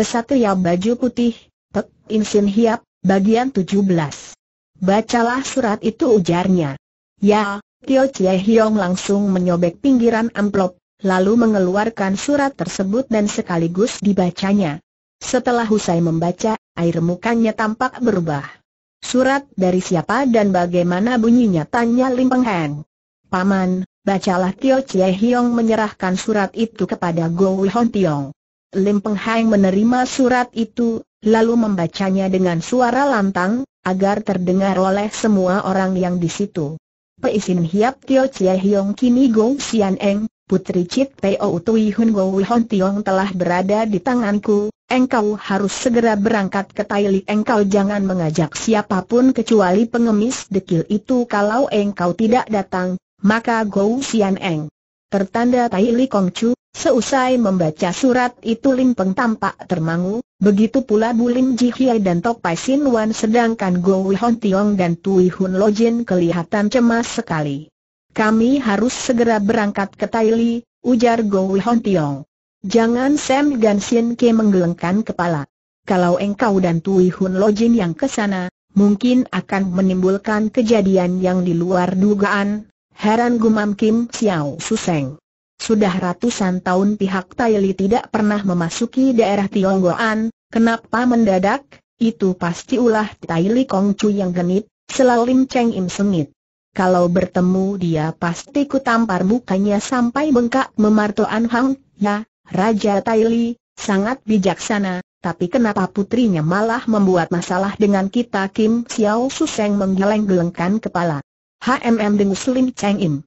Kesatria Baju Putih, Pek Insin Hiap, bagian 17. Bacalah surat itu ujarnya. Ya, Tio Chie Hiong langsung menyobek pinggiran amplop, lalu mengeluarkan surat tersebut dan sekaligus dibacanya. Setelah usai membaca, air mukanya tampak berubah. Surat dari siapa dan bagaimana bunyinya tanya Lim Peng Heng. Paman, bacalah Tio Chie Hiong menyerahkan surat itu kepada Go Hon Tiong. Lim Peng Hai menerima surat itu, lalu membacanya dengan suara lantang, agar terdengar oleh semua orang yang di situ. Peisin Hiap Tio Chie Hiong Kini Gou Sian Eng, Putri Chit Peo Tui Hun Gou Hon Tiong telah berada di tanganku, engkau harus segera berangkat ke Tailik engkau jangan mengajak siapapun kecuali pengemis dekil itu kalau engkau tidak datang, maka Gou Sian Eng. Tertanda Tai Li Kong Chu, Seusai membaca surat itu Lim Peng tampak termangu, begitu pula Bu Lim Ji Hye dan Tok Pai Sin Wan sedangkan Go Wei Hon Tiong dan Tui Hun Lo Jin kelihatan cemas sekali. Kami harus segera berangkat ke Taili, ujar Go Wei Hon Tiong. Jangan Sam Gan Sin Ke menggelengkan kepala. Kalau engkau dan Tui Hun Lo Jin yang ke sana, mungkin akan menimbulkan kejadian yang di luar dugaan, heran gumam Kim Xiao Suseng. Sudah ratusan tahun pihak Taili tidak pernah memasuki daerah Tionggoan, kenapa mendadak? Itu pasti ulah Taili Kongcu yang genit, selalim Cheng Im sengit. Kalau bertemu dia pasti kutampar tampar mukanya sampai bengkak Tuan Hang, ya, Raja Taili, sangat bijaksana, tapi kenapa putrinya malah membuat masalah dengan kita Kim Xiao Suseng menggeleng-gelengkan kepala. HMM dengan Slim Cheng Im.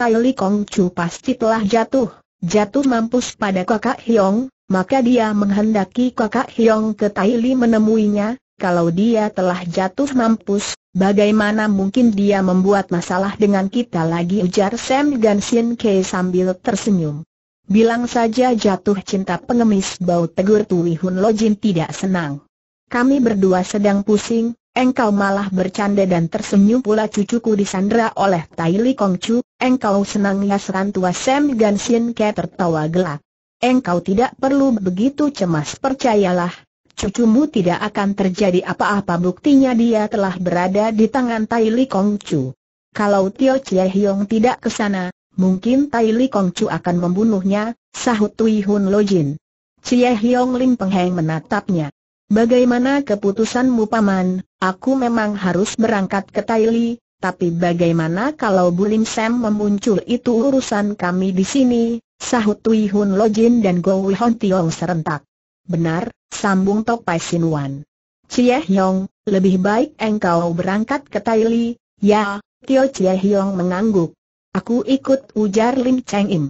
Tai Li Kong Chu pasti telah jatuh, jatuh mampus pada kakak Hiong, maka dia menghendaki kakak Hiong ke Tai Li menemuinya, kalau dia telah jatuh mampus, bagaimana mungkin dia membuat masalah dengan kita lagi ujar Sam Gansin Ke sambil tersenyum. Bilang saja jatuh cinta pengemis bau tegur Tui Hun Jin tidak senang. Kami berdua sedang pusing, engkau malah bercanda dan tersenyum pula cucuku disandra oleh Tai Li Kongcu, engkau senang yasran tua Sam Gan Sin Ke tertawa gelap. Engkau tidak perlu begitu cemas percayalah, cucumu tidak akan terjadi apa-apa buktinya dia telah berada di tangan Tai Li Kongcu. Kalau Tio Chie Hiong tidak ke sana, mungkin Tai Li Kongcu akan membunuhnya, sahut Tui Hun Lojin. Chie Hiong Lim Peng Heng menatapnya. Bagaimana keputusanmu paman, aku memang harus berangkat ke Taili, tapi bagaimana kalau Bulim Sam memuncul itu urusan kami di sini, sahut Tui Hun Lo Jin dan Go Hon Tiong serentak. Benar, sambung Tok Topai Wan. Cie Hiong, lebih baik engkau berangkat ke Taili, ya, Tio Cie Hiong mengangguk. Aku ikut ujar Lim Cheng Im.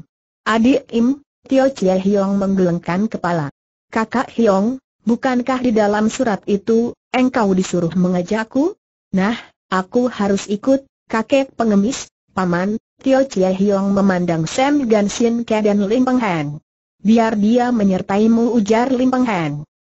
Adik Im, Tio Cie Hiong menggelengkan kepala. Kakak Hiong bukankah di dalam surat itu, engkau disuruh mengajakku? Nah, aku harus ikut, kakek pengemis, paman, Tio Chie Hiong memandang Sam Gan Gansin Ke dan Lim Peng Han. Biar dia menyertaimu ujar Lim Peng Han.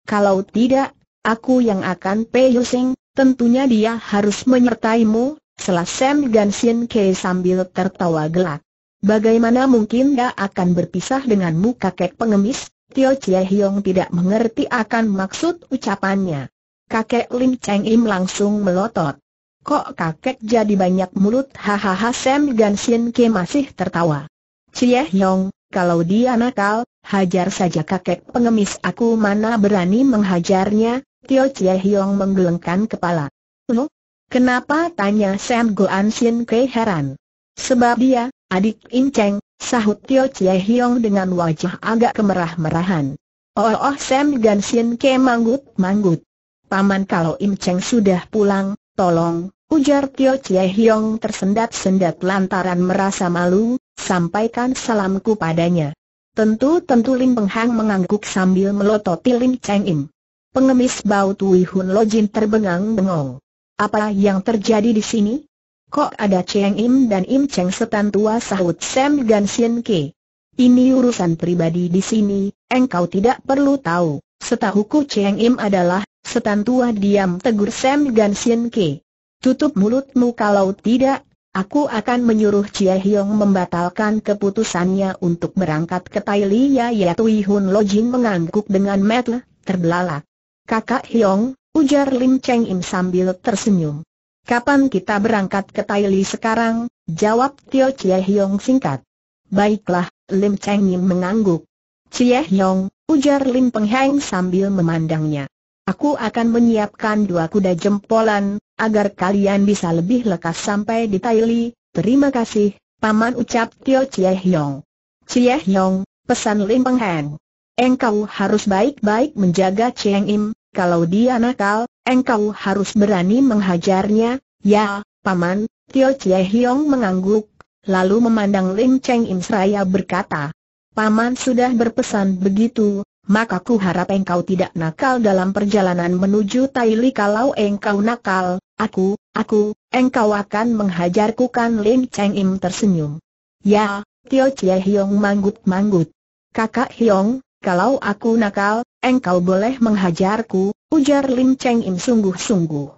Kalau tidak, aku yang akan peyusing, tentunya dia harus menyertaimu, selah Sam Gan Gansin Ke sambil tertawa gelak. Bagaimana mungkin dia akan berpisah denganmu kakek pengemis? Tio Chie Hiong tidak mengerti akan maksud ucapannya. Kakek Lim Cheng Im langsung melotot. Kok kakek jadi banyak mulut? Hahaha Sam Ganshin Ke masih tertawa. Chie Hiong, kalau dia nakal, hajar saja kakek pengemis aku mana berani menghajarnya, Tio Chie Hiong menggelengkan kepala. Loh? Kenapa? tanya Sam Goan Shin Ke heran. Sebab dia, adik Im Cheng, Sahut Tio Chie Hiong dengan wajah agak kemerah-merahan. Oh, oh Sam Gansin ke manggut-manggut. Paman kalau Im Cheng sudah pulang, tolong, ujar Tio Chie Hiong tersendat-sendat lantaran merasa malu, sampaikan salamku padanya. Tentu-tentu Lim Peng Hang mengangguk sambil melototi Lim Cheng Im. Pengemis bau Tui Hun Lojin terbengang-bengong. Apa yang terjadi di sini? Kok ada Cheng Im dan Im Cheng setan tua sahut Sam Gan Sien Ke. Ini urusan pribadi di sini, engkau tidak perlu tahu. Setahuku Cheng Im adalah, setan tua diam tegur Sam Gan Sien Ke. Tutup mulutmu kalau tidak, aku akan menyuruh Chia Hiong membatalkan keputusannya untuk berangkat ke Tailia ya Tui Hun Lo Jin mengangguk dengan metel, terbelalak. Kakak Hiong, ujar Lim Cheng Im sambil tersenyum. Kapan kita berangkat ke Taili sekarang? Jawab Tio Chie Hiong singkat. Baiklah, Lim Cheng Yim mengangguk. Chie Hiong, ujar Lim Peng Heng sambil memandangnya. Aku akan menyiapkan dua kuda jempolan, agar kalian bisa lebih lekas sampai di Taili. Terima kasih, Paman ucap Tio Chie Hiong. Chie Hiong, pesan Lim Peng Heng. Engkau harus baik-baik menjaga Cheng Im, kalau dia nakal, Engkau harus berani menghajarnya, ya, paman, Tio Chie Hiong mengangguk, lalu memandang Lim Cheng Im seraya berkata, Paman sudah berpesan begitu, maka ku harap engkau tidak nakal dalam perjalanan menuju Taili kalau engkau nakal, aku, aku, engkau akan menghajarku kan Lim Cheng Im tersenyum. Ya, Tio Chie Hiong manggut-manggut. Kakak Hiong, kalau aku nakal, engkau boleh menghajarku, ujar Lim Cheng Im sungguh-sungguh.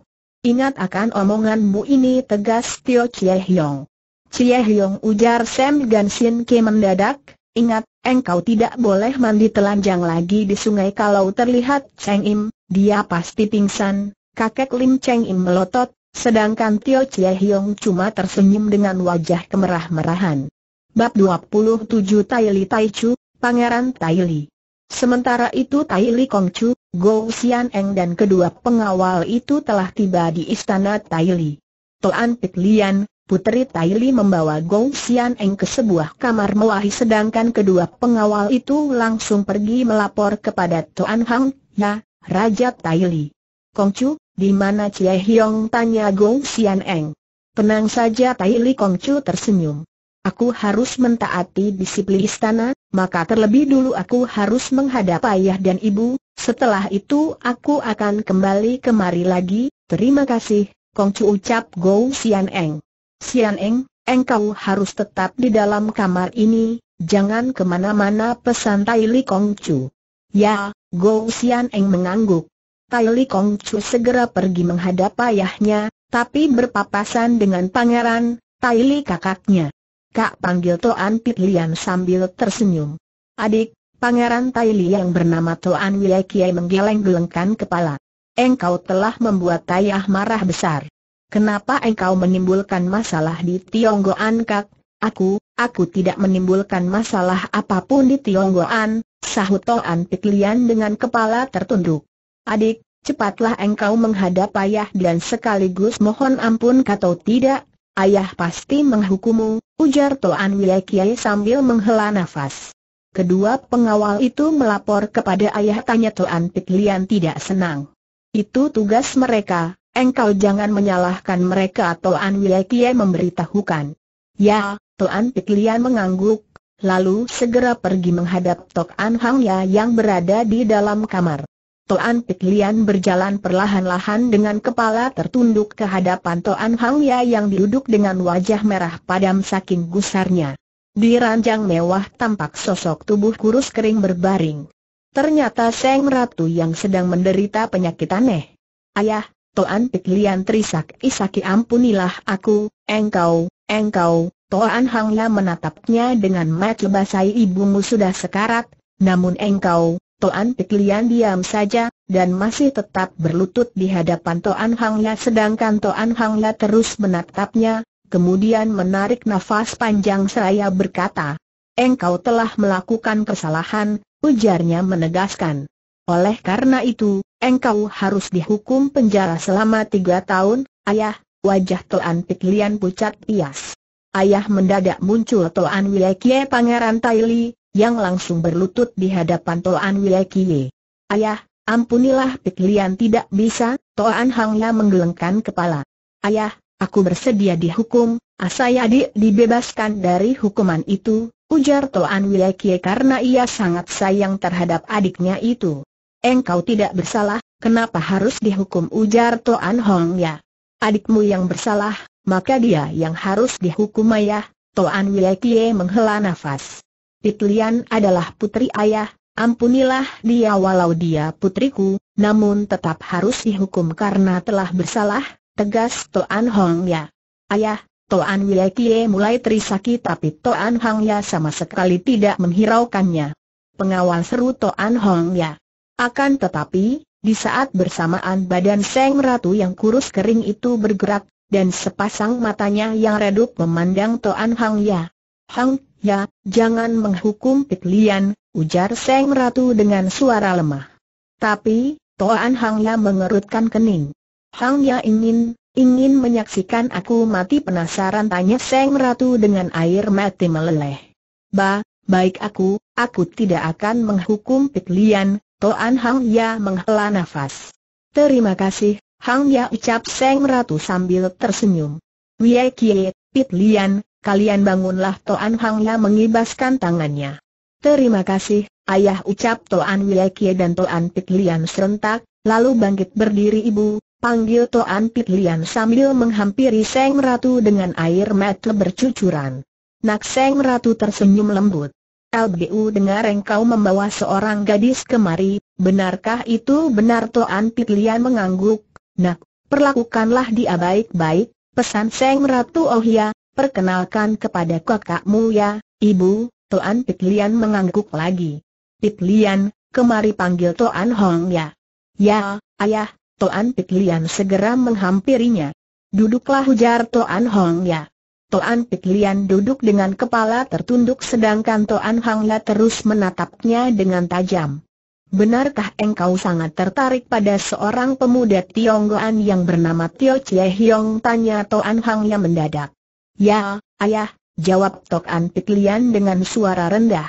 Ingat akan omonganmu ini tegas Tio Chie Hiong. Chie Hiong ujar Sam Gan Sin Ke mendadak, ingat, engkau tidak boleh mandi telanjang lagi di sungai kalau terlihat Cheng Im, dia pasti pingsan. Kakek Lim Cheng Im melotot, sedangkan Tio Chie Hiong cuma tersenyum dengan wajah kemerah-merahan. Bab 27 Tai Li Tai Chu, Pangeran Tai Li Sementara itu Tai Li Kong Chu, Go Xian Eng dan kedua pengawal itu telah tiba di istana Li. Toan Pit Lian, putri Li membawa Go Xian Eng ke sebuah kamar mewah, sedangkan kedua pengawal itu langsung pergi melapor kepada Toan Hang, ya, Raja Tai Kong Kongcu, di mana Cie Hiong tanya Go Xian Eng. Tenang saja Tai Kong Kongcu tersenyum. Aku harus mentaati disiplin istana, maka terlebih dulu aku harus menghadap ayah dan ibu, setelah itu aku akan kembali kemari lagi, terima kasih, Kongcu ucap Go Sian Eng. Sian Eng, engkau harus tetap di dalam kamar ini, jangan kemana-mana pesan Tai Li Kongcu. Ya, Go Sian Eng mengangguk. Tai Li Kongcu segera pergi menghadap ayahnya, tapi berpapasan dengan pangeran, Tai Li kakaknya. Kak panggil Toan Pit Lian sambil tersenyum. Adik, Pangeran Tai Li yang bernama Toan Wei Kiai menggeleng-gelengkan kepala. Engkau telah membuat Tayah marah besar. Kenapa engkau menimbulkan masalah di Tionggo Kak? Aku, aku tidak menimbulkan masalah apapun di Tionggoan, sahut Toan Piklian dengan kepala tertunduk. Adik, cepatlah engkau menghadap ayah dan sekaligus mohon ampun atau tidak, ayah pasti menghukummu, ujar Toan Wei Kiai sambil menghela nafas. Kedua pengawal itu melapor kepada ayah tanya Tuan Pit Lian tidak senang. Itu tugas mereka, engkau jangan menyalahkan mereka atau Wiekie memberitahukan. Ya, Tuan Pit Lian mengangguk, lalu segera pergi menghadap Tok An Hang Ya yang berada di dalam kamar. Tuan Pit Lian berjalan perlahan-lahan dengan kepala tertunduk ke hadapan Tuan Hang Ya yang duduk dengan wajah merah padam saking gusarnya. Di ranjang mewah tampak sosok tubuh kurus kering berbaring. Ternyata Seng Ratu yang sedang menderita penyakit aneh. Ayah, Toan Pik Lian Trisak Isaki ampunilah aku, engkau, engkau, Toan Hangla menatapnya dengan mata basai ibumu sudah sekarat, namun engkau, Toan Pik diam saja, dan masih tetap berlutut di hadapan Toan Hangla sedangkan Toan Hangla terus menatapnya, kemudian menarik nafas panjang seraya berkata, Engkau telah melakukan kesalahan, ujarnya menegaskan. Oleh karena itu, engkau harus dihukum penjara selama tiga tahun, ayah, wajah Toan Piklian pucat pias. Ayah mendadak muncul Toan Wilekie Pangeran Taili, yang langsung berlutut di hadapan Toan Wilekie. Ayah, ampunilah Piklian tidak bisa, Toan Hangya menggelengkan kepala. Ayah, Aku bersedia dihukum, asai adik dibebaskan dari hukuman itu, ujar Toan Wilkie karena ia sangat sayang terhadap adiknya itu. Engkau tidak bersalah, kenapa harus dihukum ujar Toan Hong ya? Adikmu yang bersalah, maka dia yang harus dihukum ayah, Toan Wilekie menghela nafas. Titlian adalah putri ayah, ampunilah dia walau dia putriku, namun tetap harus dihukum karena telah bersalah, Tegas Toan Hong Ya. Ayah, Toan Wei Kie mulai terisaki tapi Toan Hong Ya sama sekali tidak menghiraukannya. Pengawal seru Toan Hong Ya. Akan tetapi, di saat bersamaan badan Seng Ratu yang kurus kering itu bergerak, dan sepasang matanya yang redup memandang Toan Hong Ya. Hong Ya, jangan menghukum Pit Lian, ujar Seng Ratu dengan suara lemah. Tapi, Toan Hang Ya mengerutkan kening. Hang Ya ingin, ingin menyaksikan aku mati penasaran tanya Seng Ratu dengan air mati meleleh. Ba, baik aku, aku tidak akan menghukum Pit Lian, Toan Hang Ya menghela nafas. Terima kasih, Hang Ya ucap Seng Ratu sambil tersenyum. Wie Kie, Pit Lian, kalian bangunlah Toan Hang Ya mengibaskan tangannya. Terima kasih, ayah ucap Toan Wie Kie dan Toan Pit Lian serentak, lalu bangkit berdiri ibu, panggil Toan Pit Lian sambil menghampiri Seng Ratu dengan air mata bercucuran. Nak Seng Ratu tersenyum lembut. LBU dengar engkau membawa seorang gadis kemari, benarkah itu benar Toan Pit Lian mengangguk, nak, perlakukanlah dia baik-baik, pesan Seng Ratu Oh ya, perkenalkan kepada kakakmu ya, ibu, Toan Pit Lian mengangguk lagi. Pit Lian, kemari panggil Toan Hong ya. Ya, ayah, Toan Pik Lian segera menghampirinya. Duduklah ujar Toan Hong Ya. Toan Pik Lian duduk dengan kepala tertunduk sedangkan Toan Hong Ya terus menatapnya dengan tajam. Benarkah engkau sangat tertarik pada seorang pemuda Tionggoan yang bernama Tio Chie Hiong? Tanya Toan Hong Ya mendadak. Ya, ayah, jawab Toan Pik Lian dengan suara rendah.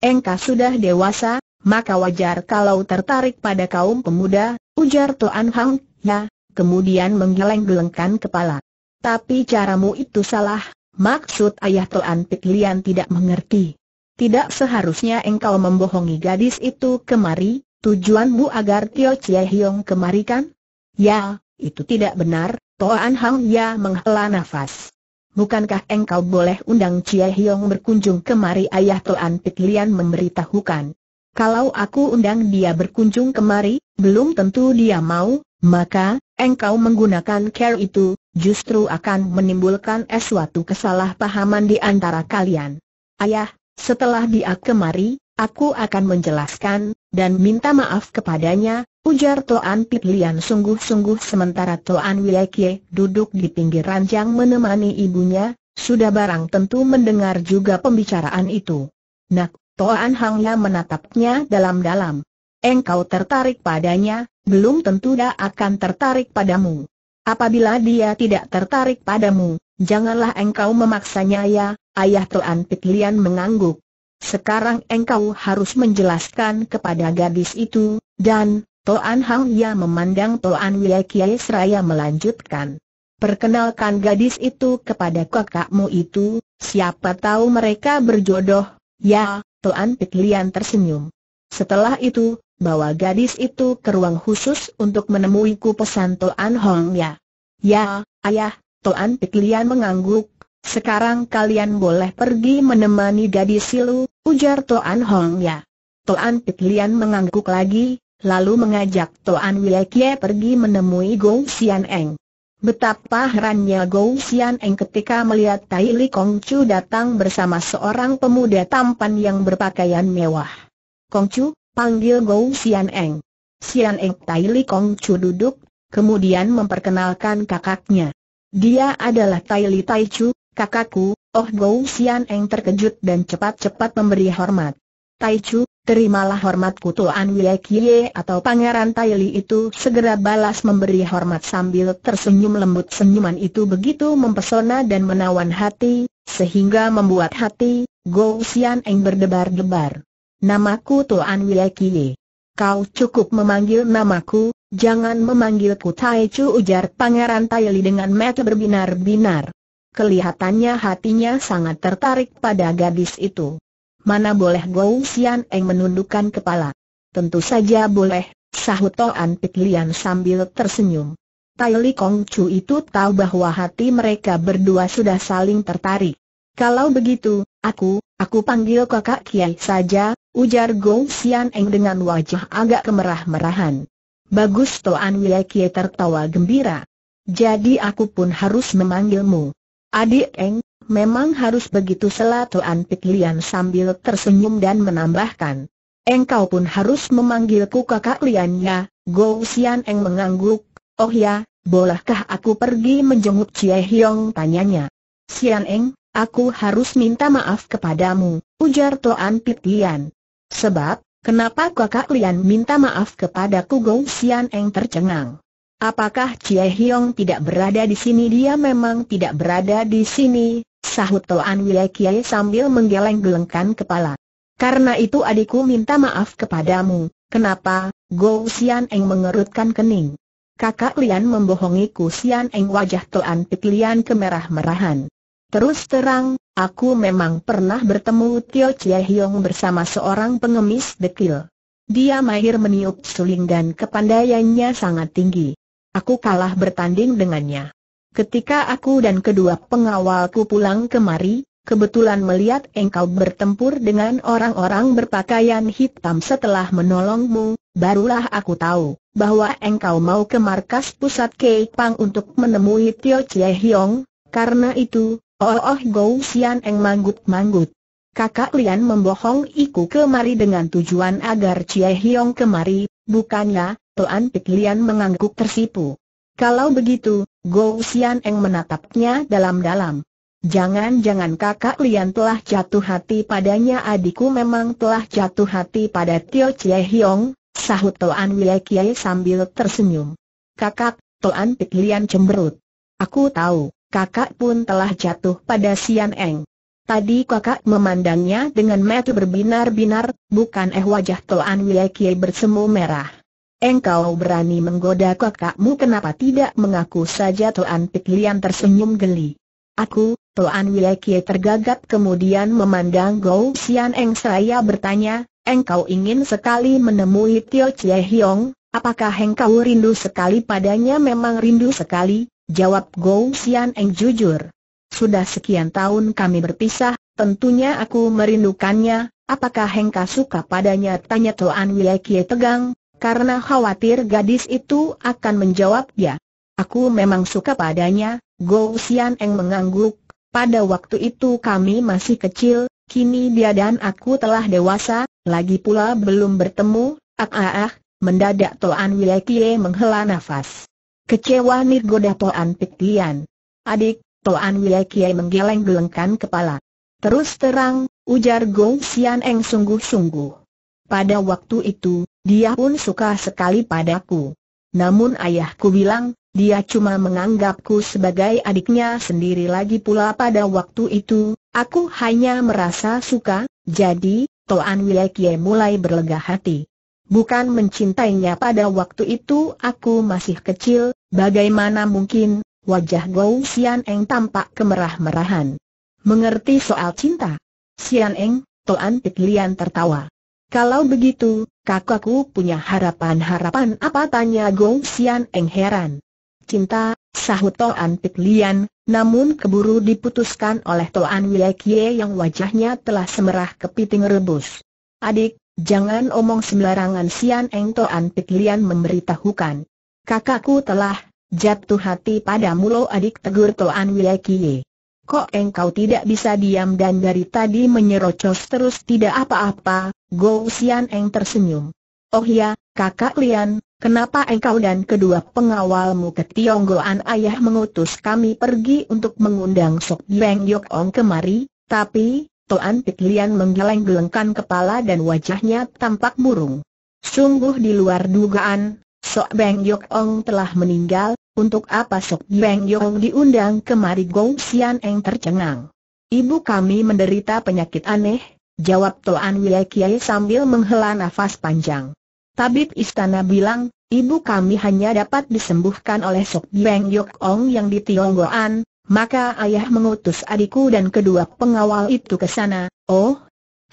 Engkau sudah dewasa, maka wajar kalau tertarik pada kaum pemuda, Ujar Tuan Hang, ya, kemudian menggeleng-gelengkan kepala. Tapi caramu itu salah, maksud ayah Toan Piklian tidak mengerti. Tidak seharusnya engkau membohongi gadis itu kemari, tujuanmu agar Tio Chie Hiong kemari kan? Ya, itu tidak benar, Tuan Hang ya menghela nafas. Bukankah engkau boleh undang Chie Hiong berkunjung kemari ayah Toan Piklian memberitahukan. Kalau aku undang dia berkunjung kemari, belum tentu dia mau, maka, engkau menggunakan care itu, justru akan menimbulkan suatu kesalahpahaman di antara kalian. Ayah, setelah dia kemari, aku akan menjelaskan, dan minta maaf kepadanya, ujar Toan Pitlian sungguh-sungguh sementara Toan Wilekye duduk di pinggir ranjang menemani ibunya, sudah barang tentu mendengar juga pembicaraan itu. Nak, Toan Hangya menatapnya dalam-dalam engkau tertarik padanya, belum tentu dia akan tertarik padamu. Apabila dia tidak tertarik padamu, janganlah engkau memaksanya ya, ayah Tuan Pitlian mengangguk. Sekarang engkau harus menjelaskan kepada gadis itu, dan, Toan Hang Ya memandang Toan Wiekie Seraya melanjutkan. Perkenalkan gadis itu kepada kakakmu itu, siapa tahu mereka berjodoh, ya, Toan Pitlian tersenyum. Setelah itu, bawa gadis itu ke ruang khusus untuk menemuiku, pesan Toan Hong Ya. Ya, ayah, Toan Piklian mengangguk. Sekarang kalian boleh pergi menemani gadis silu, ujar Toan Hong Ya. Toan Piklian mengangguk lagi, lalu mengajak Toan Wiekie pergi menemui Gou Xian Eng. Betapa herannya Gou Xian Eng ketika melihat Tai Li Kong Chu datang bersama seorang pemuda tampan yang berpakaian mewah. Kongcu, panggil Gou Xian Eng. Xian Eng Tai Li Kongcu duduk, kemudian memperkenalkan kakaknya. Dia adalah Tai Li Tai Chu, kakakku, oh Gou Xian Eng terkejut dan cepat-cepat memberi hormat. Tai Chu, terimalah hormatku Tuan wilayah Kie atau Pangeran Tai Li itu segera balas memberi hormat sambil tersenyum lembut senyuman itu begitu mempesona dan menawan hati, sehingga membuat hati, Gou Xian Eng berdebar-debar. Namaku Toan Wilekie. Kau cukup memanggil namaku, jangan memanggilku Tai Chu ujar Pangeran Tai Li dengan mata berbinar-binar. Kelihatannya hatinya sangat tertarik pada gadis itu. Mana boleh Gou Xian Eng menundukkan kepala. Tentu saja boleh, sahut Toan Pit Lian sambil tersenyum. Tai Li Kong Chu itu tahu bahwa hati mereka berdua sudah saling tertarik. Kalau begitu, aku, aku panggil kakak Kiai saja, Ujar Gong Xian Eng dengan wajah agak kemerah-merahan. Bagus Toan Wiekie tertawa gembira. Jadi aku pun harus memanggilmu. Adik Eng, memang harus begitu selat Toan Pik Lian sambil tersenyum dan menambahkan. Engkau pun harus memanggilku kakak Lian ya, Gong Xian Eng mengangguk, oh ya, bolehkah aku pergi menjenguk Cie Hiong tanyanya. Xian Eng, aku harus minta maaf kepadamu, ujar Toan Pit Lian. Sebab, kenapa kakak Lian minta maaf kepada Kugong Sian Eng tercengang? Apakah Cie Hiong tidak berada di sini? Dia memang tidak berada di sini, sahut Toan Wile Kiai sambil menggeleng-gelengkan kepala. Karena itu adikku minta maaf kepadamu. Kenapa? Gou Sian Eng mengerutkan kening. Kakak Lian membohongiku Sian Eng wajah Toan Pit Lian kemerah-merahan. Terus terang, Aku memang pernah bertemu Tio Chie Hiong bersama seorang pengemis dekil. Dia mahir meniup suling dan kepandaiannya sangat tinggi. Aku kalah bertanding dengannya. Ketika aku dan kedua pengawalku pulang kemari, kebetulan melihat engkau bertempur dengan orang-orang berpakaian hitam setelah menolongmu, barulah aku tahu bahwa engkau mau ke markas pusat Keipang untuk menemui Tio Chie Hiong. karena itu, Oh oh Gou Sian Eng manggut-manggut. Kakak Lian membohong Iku kemari dengan tujuan agar Cie Hiong kemari, bukannya, Tuan Pik Lian mengangguk tersipu. Kalau begitu, Gou Sian Eng menatapnya dalam-dalam. Jangan-jangan kakak Lian telah jatuh hati padanya adikku memang telah jatuh hati pada Tio Cie Hiong, sahut Tuan Wie Kiai sambil tersenyum. Kakak, Tuan Pik Lian cemberut. Aku tahu kakak pun telah jatuh pada Sian Eng. Tadi kakak memandangnya dengan mata berbinar-binar, bukan eh wajah Toan Kie bersemu merah. Engkau berani menggoda kakakmu kenapa tidak mengaku saja Toan Lian tersenyum geli. Aku, Toan Kie tergagap kemudian memandang Gou Sian Eng seraya bertanya, engkau ingin sekali menemui Tio Chie Hiong, apakah engkau rindu sekali padanya memang rindu sekali, Jawab Gou Sian Eng jujur. Sudah sekian tahun kami berpisah, tentunya aku merindukannya, apakah Hengka suka padanya? Tanya Toan Kie tegang, karena khawatir gadis itu akan menjawab ya. Aku memang suka padanya, Gou Sian Eng mengangguk, pada waktu itu kami masih kecil, kini dia dan aku telah dewasa, lagi pula belum bertemu, ah ah ah, mendadak Toan Kie menghela nafas. Kecewa nirgoda Toan Pik Lian. Adik, Toan Wia menggeleng-gelengkan kepala. Terus terang, ujar Gong Sian Eng sungguh-sungguh. Pada waktu itu, dia pun suka sekali padaku. Namun ayahku bilang, dia cuma menganggapku sebagai adiknya sendiri lagi pula pada waktu itu, aku hanya merasa suka, jadi, Toan Wilekie mulai berlega hati. Bukan mencintainya pada waktu itu aku masih kecil, Bagaimana mungkin, wajah Gou Xian Eng tampak kemerah-merahan. Mengerti soal cinta? Xian Eng, Toan Pit Lian tertawa. Kalau begitu, kakakku punya harapan-harapan apa tanya Gou Xian Eng heran. Cinta, sahut Toan Pit Lian, namun keburu diputuskan oleh Toan Kie yang wajahnya telah semerah kepiting rebus. Adik, jangan omong sembarangan Xian Eng Toan Pit Lian memberitahukan kakakku telah jatuh hati padamu lo adik tegur Toan Wilekie. Kok engkau tidak bisa diam dan dari tadi menyerocos terus tidak apa-apa, Go Sian Eng tersenyum. Oh ya, kakak Lian, kenapa engkau dan kedua pengawalmu ke Tionggoan ayah mengutus kami pergi untuk mengundang Sok Beng Yok Ong kemari, tapi, Toan Pik Lian menggeleng-gelengkan kepala dan wajahnya tampak murung. Sungguh di luar dugaan, Sok Beng Yok Ong telah meninggal, untuk apa Sok Beng Ong diundang kemari Gong Sian Eng tercengang. Ibu kami menderita penyakit aneh, jawab Toan Wiyai Kiai sambil menghela nafas panjang. Tabib istana bilang, ibu kami hanya dapat disembuhkan oleh Sok Beng Yok Ong yang di Tionggoan, maka ayah mengutus adikku dan kedua pengawal itu ke sana. Oh,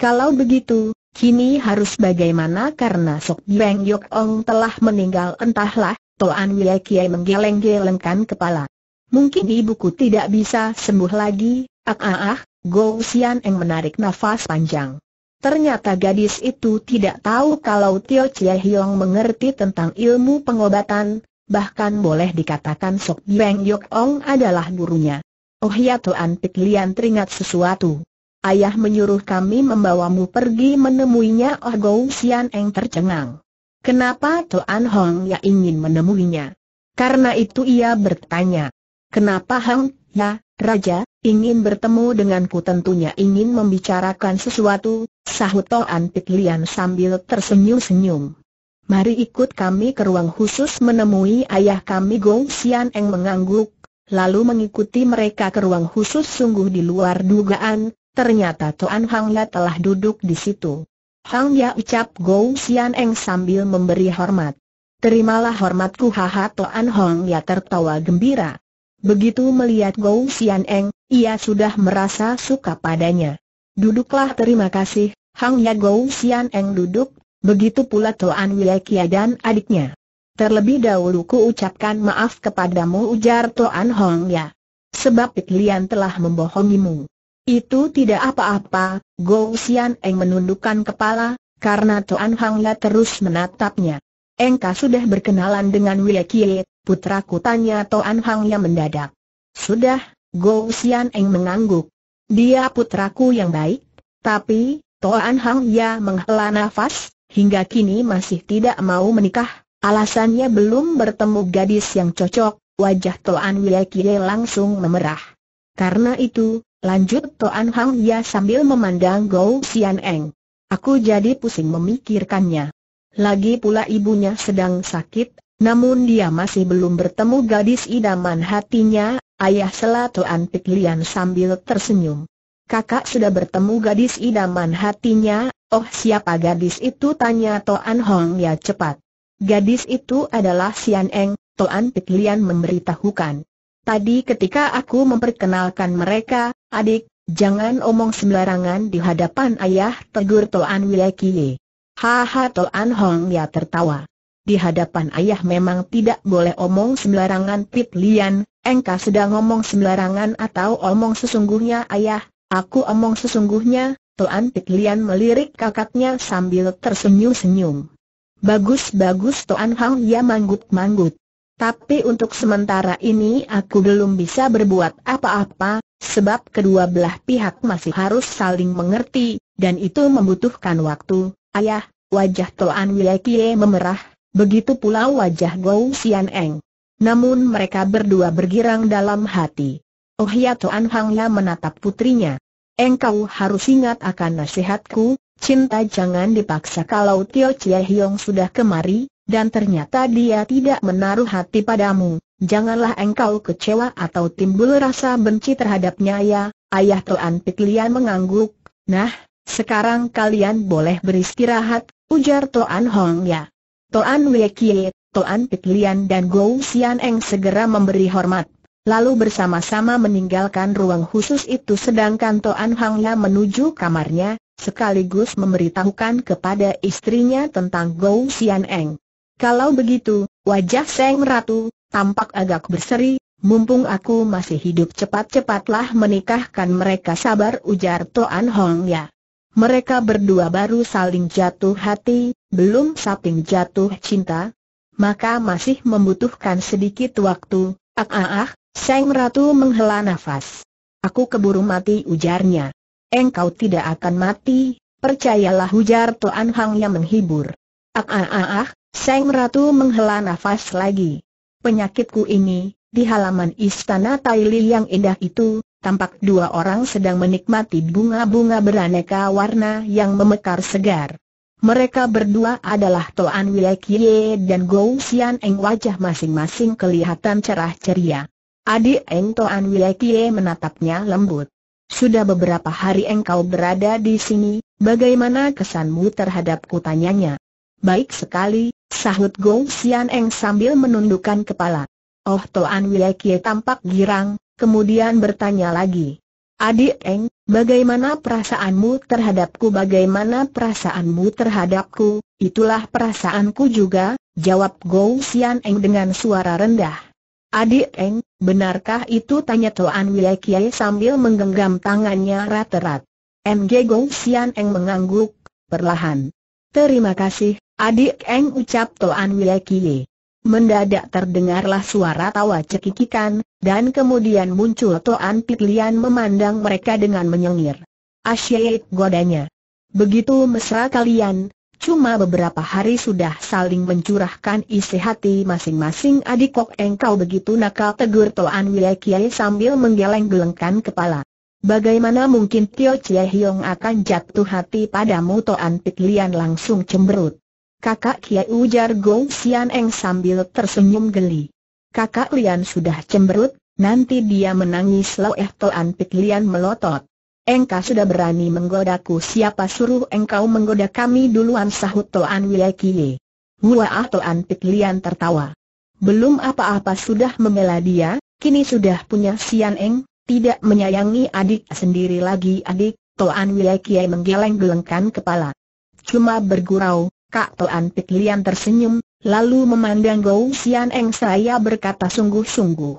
kalau begitu, Kini harus bagaimana karena Sok Beng Yok Ong telah meninggal entahlah, Toan Wia Kie menggeleng-gelengkan kepala. Mungkin ibuku tidak bisa sembuh lagi, ah ah ah, Go Xian Eng menarik nafas panjang. Ternyata gadis itu tidak tahu kalau Tio Chie Hiong mengerti tentang ilmu pengobatan, bahkan boleh dikatakan Sok Beng Yok Ong adalah gurunya. Oh ya Tuan Pik Lian teringat sesuatu. Ayah menyuruh kami membawamu pergi menemuinya Oh Gou Sian Eng tercengang. Kenapa Tuan Hong Ya ingin menemuinya? Karena itu ia bertanya. Kenapa Hong Ya, Raja, ingin bertemu denganku tentunya ingin membicarakan sesuatu, sahut Toan Pit sambil tersenyum-senyum. Mari ikut kami ke ruang khusus menemui ayah kami Gong Sian Eng mengangguk, lalu mengikuti mereka ke ruang khusus sungguh di luar dugaan, Ternyata Tuan Hang Ya telah duduk di situ. Hang Ya ucap Gou Xian Eng sambil memberi hormat. Terimalah hormatku haha Tuan Hong Ya tertawa gembira. Begitu melihat Gou Xian Eng, ia sudah merasa suka padanya. Duduklah terima kasih, Hang Ya Gou Xian Eng duduk, begitu pula Toan Kia dan adiknya. Terlebih dahulu ku ucapkan maaf kepadamu ujar Tuan Hong Ya. Sebab Pik Lian telah membohongimu. Itu tidak apa-apa, Go Xian Eng menundukkan kepala, karena Toan Hang Le terus menatapnya. Engkau sudah berkenalan dengan Wei Kie, putraku tanya Toan Hang Le mendadak. Sudah, Go Xian Eng mengangguk. Dia putraku yang baik, tapi, Toan Hang Ya menghela nafas, hingga kini masih tidak mau menikah, alasannya belum bertemu gadis yang cocok, wajah Toan Kie langsung memerah. Karena itu, Lanjut Toan Hang Ya sambil memandang Gou Xianeng. Eng. Aku jadi pusing memikirkannya. Lagi pula ibunya sedang sakit, namun dia masih belum bertemu gadis idaman hatinya, ayah selah Toan Pik Lian sambil tersenyum. Kakak sudah bertemu gadis idaman hatinya, oh siapa gadis itu tanya Toan Hong Ya cepat. Gadis itu adalah Xianeng. Eng, Toan Pik Lian memberitahukan. Tadi ketika aku memperkenalkan mereka, adik, jangan omong sembarangan di hadapan ayah tegur Toan Wilekie. Haha Toan Hong ya tertawa. Di hadapan ayah memang tidak boleh omong sembarangan Pit Lian, engkau sedang ngomong sembarangan atau omong sesungguhnya ayah, aku omong sesungguhnya, Toan Pit Lian melirik kakaknya sambil tersenyum-senyum. Bagus-bagus Toan Hong ya manggut-manggut. Tapi untuk sementara ini aku belum bisa berbuat apa-apa, sebab kedua belah pihak masih harus saling mengerti, dan itu membutuhkan waktu. Ayah, wajah Toan Wilekie memerah, begitu pula wajah Gou Sian Eng. Namun mereka berdua bergirang dalam hati. Oh ya Toan Hangya menatap putrinya. Engkau harus ingat akan nasihatku, cinta jangan dipaksa kalau Tio Chie Hiong sudah kemari, dan ternyata dia tidak menaruh hati padamu, janganlah engkau kecewa atau timbul rasa benci terhadapnya ya, ayah Tuan Piklian mengangguk, nah, sekarang kalian boleh beristirahat, ujar Tuan Hong ya. Tuan Wei Tuan Toan Piklian dan Gou Xianeng Eng segera memberi hormat. Lalu bersama-sama meninggalkan ruang khusus itu sedangkan Toan Hang ya menuju kamarnya, sekaligus memberitahukan kepada istrinya tentang Gou Xian Eng. Kalau begitu, wajah Seng Ratu, tampak agak berseri, mumpung aku masih hidup cepat-cepatlah menikahkan mereka sabar ujar Toan Hong Ya. Mereka berdua baru saling jatuh hati, belum saling jatuh cinta, maka masih membutuhkan sedikit waktu, ah ah ah, Seng Ratu menghela nafas. Aku keburu mati ujarnya. Engkau tidak akan mati, percayalah ujar Toan Hong yang menghibur. Ah ah ah ah, Seng Ratu menghela nafas lagi. Penyakitku ini, di halaman istana Taili yang indah itu, tampak dua orang sedang menikmati bunga-bunga beraneka warna yang memekar segar. Mereka berdua adalah Toan Kie dan Gou Xian Eng wajah masing-masing kelihatan cerah ceria. Adik Eng Toan Kie menatapnya lembut. Sudah beberapa hari engkau berada di sini, bagaimana kesanmu terhadapku tanyanya? Baik sekali, Sahut Gong Sian Eng sambil menundukkan kepala. Oh Toan Wei Kie tampak girang, kemudian bertanya lagi. Adik Eng, bagaimana perasaanmu terhadapku bagaimana perasaanmu terhadapku, itulah perasaanku juga, jawab Gong Sian Eng dengan suara rendah. Adik Eng, benarkah itu tanya Toan Wei Kie sambil menggenggam tangannya rat-rat. MG Gong Sian Eng mengangguk, perlahan. Terima kasih, Adik Eng ucap Toan Kie. Mendadak terdengarlah suara tawa cekikikan, dan kemudian muncul Toan Pitlian memandang mereka dengan menyengir. Asyik godanya. Begitu mesra kalian, Cuma beberapa hari sudah saling mencurahkan isi hati masing-masing adik kok engkau begitu nakal tegur Toan Kie sambil menggeleng-gelengkan kepala. Bagaimana mungkin Tio Chie Hiong akan jatuh hati padamu Toan Pitlian langsung cemberut. Kakak Kiai ujar Gong Xian Eng sambil tersenyum geli. Kakak Lian sudah cemberut, nanti dia menangis eh Toan Pik Lian melotot. Engkau sudah berani menggodaku siapa suruh engkau menggoda kami duluan sahut Toan wilay Kie. Wah Toan Pik Lian tertawa. Belum apa-apa sudah membela dia, kini sudah punya Sian Eng, tidak menyayangi adik sendiri lagi adik, Toan Kiai menggeleng-gelengkan kepala. Cuma bergurau, Kak Tuan Pik Lian tersenyum, lalu memandang Gou Sian Eng saya berkata sungguh-sungguh.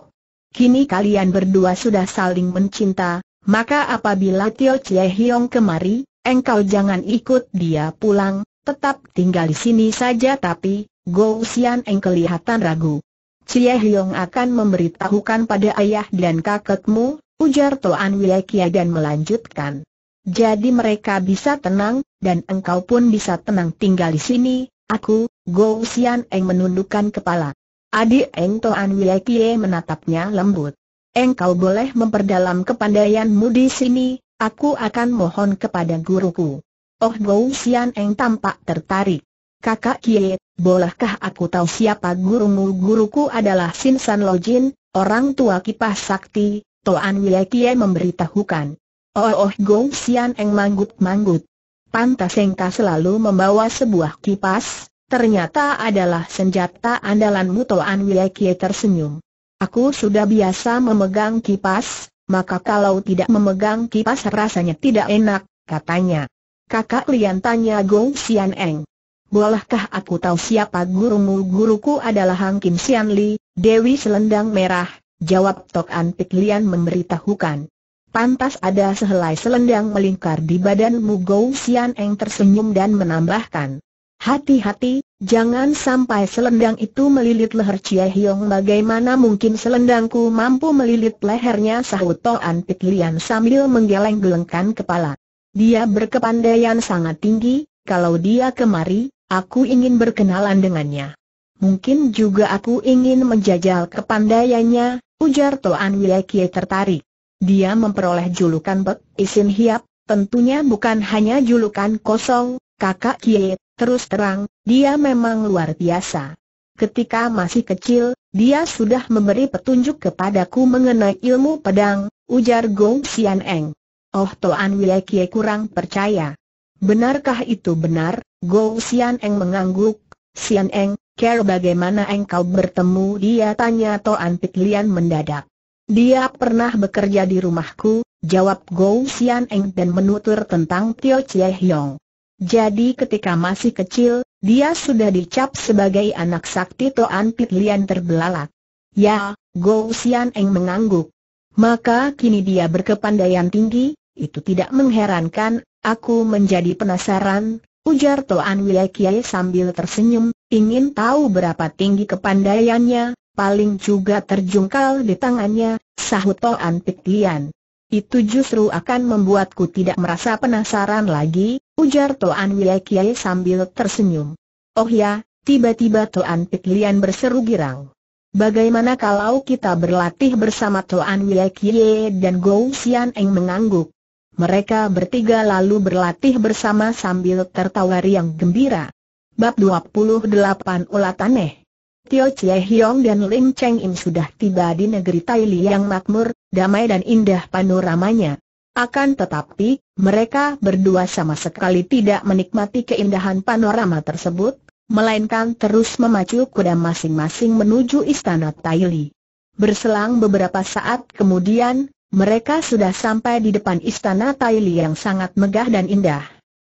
Kini kalian berdua sudah saling mencinta, maka apabila Tio Chie Hiong kemari, engkau jangan ikut dia pulang, tetap tinggal di sini saja tapi, Gou Sian Eng kelihatan ragu. Chie Hiong akan memberitahukan pada ayah dan kakekmu, ujar Toan Kia dan melanjutkan. Jadi mereka bisa tenang, dan engkau pun bisa tenang tinggal di sini, aku, Go Xian Eng menundukkan kepala. Adik Eng Toan Kie menatapnya lembut. Engkau boleh memperdalam kepandaianmu di sini, aku akan mohon kepada guruku. Oh Go Xian Eng tampak tertarik. Kakak Kie, bolehkah aku tahu siapa gurumu? Guruku adalah Sin San Lojin, orang tua kipas sakti, Toan Kie memberitahukan. Oh oh Gong Xian Eng manggut-manggut. Pantas Engka selalu membawa sebuah kipas, ternyata adalah senjata andalanmu Mutoan Wilekie tersenyum. Aku sudah biasa memegang kipas, maka kalau tidak memegang kipas rasanya tidak enak, katanya. Kakak Lian tanya Gong Xian Eng. Bolehkah aku tahu siapa gurumu? Guruku adalah Hang Kim Xian Li, Dewi Selendang Merah, jawab Tok An Pik Lian memberitahukan. Pantas ada sehelai selendang melingkar di badanmu Gou Sian Eng tersenyum dan menambahkan. Hati-hati, jangan sampai selendang itu melilit leher Cie Hiong Bagaimana mungkin selendangku mampu melilit lehernya sahut Toan Pit Lian sambil menggeleng-gelengkan kepala. Dia berkepandaian sangat tinggi, kalau dia kemari, aku ingin berkenalan dengannya. Mungkin juga aku ingin menjajal kepandaiannya, ujar Toan Wiekie tertarik. Dia memperoleh julukan Pek Isin Hiap, tentunya bukan hanya julukan kosong, kakak Kie, terus terang, dia memang luar biasa. Ketika masih kecil, dia sudah memberi petunjuk kepadaku mengenai ilmu pedang, ujar Gong Xian Eng. Oh Toan Wie Kie kurang percaya. Benarkah itu benar? Gong Xian Eng mengangguk. Xian Eng, care bagaimana engkau bertemu dia tanya Toan Pit mendadak. Dia pernah bekerja di rumahku, jawab Gou Xian Eng dan menutur tentang Tio Chie Hyong. Jadi ketika masih kecil, dia sudah dicap sebagai anak sakti Toan Pit Lian terbelalak. Ya, Gou Xian Eng mengangguk. Maka kini dia berkepandaian tinggi, itu tidak mengherankan, aku menjadi penasaran, ujar Toan Wilekiai sambil tersenyum, ingin tahu berapa tinggi kepandaiannya, paling juga terjungkal di tangannya, sahut Toan Piklian. Lian. Itu justru akan membuatku tidak merasa penasaran lagi, ujar Toan Wei Kiai sambil tersenyum. Oh ya, tiba-tiba Toan Piklian Lian berseru girang. Bagaimana kalau kita berlatih bersama Toan Wei Kiai dan Gou Xian Eng mengangguk? Mereka bertiga lalu berlatih bersama sambil tertawa riang gembira. Bab 28 Ulat Aneh Tio Chie Hiong dan Lim Cheng Im sudah tiba di negeri Taili yang makmur, damai dan indah panoramanya. Akan tetapi, mereka berdua sama sekali tidak menikmati keindahan panorama tersebut, melainkan terus memacu kuda masing-masing menuju istana Taili. Berselang beberapa saat kemudian, mereka sudah sampai di depan istana Taili yang sangat megah dan indah.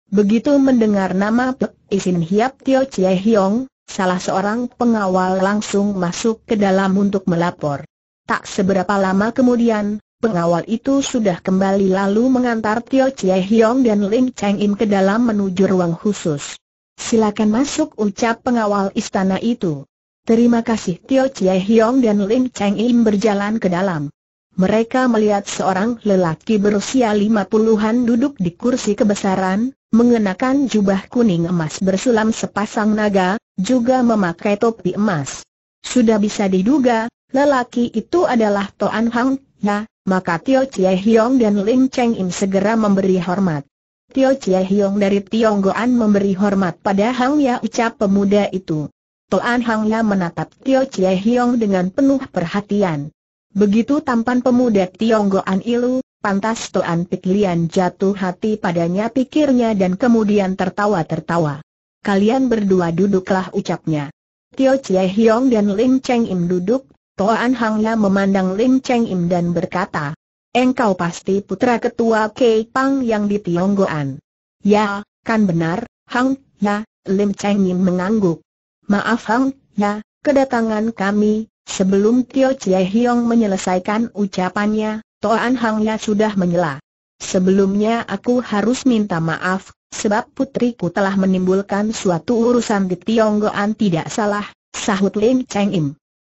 Begitu mendengar nama Pek Isin Hiap Tio Chie Hiong, salah seorang pengawal langsung masuk ke dalam untuk melapor. Tak seberapa lama kemudian, pengawal itu sudah kembali lalu mengantar Tio Chie Hiong dan Ling Cheng Im ke dalam menuju ruang khusus. Silakan masuk ucap pengawal istana itu. Terima kasih Tio Chie Hiong dan Ling Cheng Im berjalan ke dalam. Mereka melihat seorang lelaki berusia lima puluhan duduk di kursi kebesaran, mengenakan jubah kuning emas bersulam sepasang naga, juga memakai topi emas. Sudah bisa diduga, lelaki itu adalah Toan Hang, ya, maka Tio Chie Hiong dan Lim Cheng Im segera memberi hormat. Tio Chie Hiong dari Tionggoan memberi hormat pada Hang Ya ucap pemuda itu. Toan Hang Ya menatap Tio Chie Hiong dengan penuh perhatian. Begitu tampan pemuda Tionggoan Ilu, Pantas tuan Piklian jatuh hati padanya pikirnya dan kemudian tertawa-tertawa. Kalian berdua duduklah ucapnya. Tio Chie Hiong dan Lim Cheng Im duduk, Toan Hangnya memandang Lim Cheng Im dan berkata, Engkau pasti putra ketua Kei Pang yang di Tionggoan. Ya, kan benar, Hang, ya, Lim Cheng Im mengangguk. Maaf Hang, ya, kedatangan kami, sebelum Tio Chie Hiong menyelesaikan ucapannya, Toan Hangnya sudah menyela. Sebelumnya aku harus minta maaf, sebab putriku telah menimbulkan suatu urusan di Tionggoan tidak salah, sahut Lim Cheng Im.